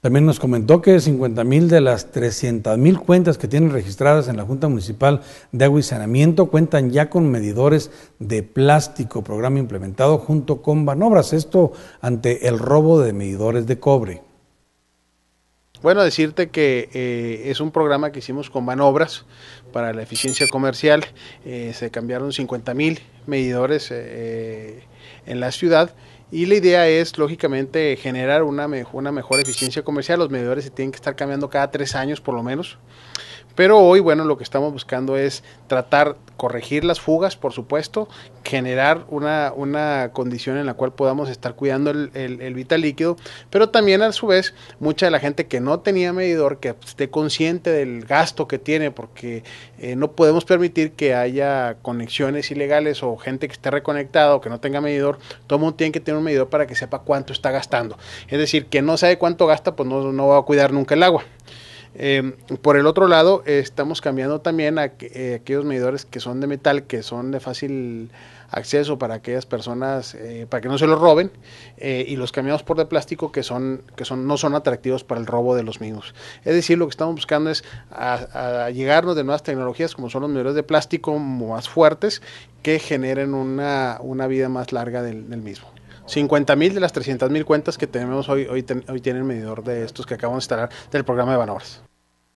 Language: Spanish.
También nos comentó que 50 mil de las 300 mil cuentas que tienen registradas en la Junta Municipal de Agua y Saneamiento cuentan ya con medidores de plástico, programa implementado junto con Banobras, esto ante el robo de medidores de cobre. Bueno, decirte que eh, es un programa que hicimos con Banobras para la eficiencia comercial, eh, se cambiaron 50 mil medidores eh, en la ciudad y la idea es, lógicamente, generar una, una mejor eficiencia comercial. Los medidores se tienen que estar cambiando cada tres años por lo menos. Pero hoy, bueno, lo que estamos buscando es tratar, corregir las fugas, por supuesto, generar una, una condición en la cual podamos estar cuidando el, vital líquido, pero también a su vez, mucha de la gente que no tenía medidor, que esté consciente del gasto que tiene, porque eh, no podemos permitir que haya conexiones ilegales o gente que esté reconectada o que no tenga medidor, todo mundo tiene que tener un medidor para que sepa cuánto está gastando. Es decir, que no sabe cuánto gasta, pues no va a cuidar nunca el agua. Eh, por el otro lado, estamos cambiando también a eh, aquellos medidores que son de metal, que son de fácil acceso para aquellas personas, eh, para que no se los roben, eh, y los cambiamos por de plástico que son que son no son atractivos para el robo de los mismos. Es decir, lo que estamos buscando es a, a llegarnos de nuevas tecnologías como son los medidores de plástico más fuertes que generen una, vida más larga del mismo mil de las mil cuentas que tenemos hoy, hoy, ten, hoy medidor de estos que acabamos de instalar del programa de Banobras.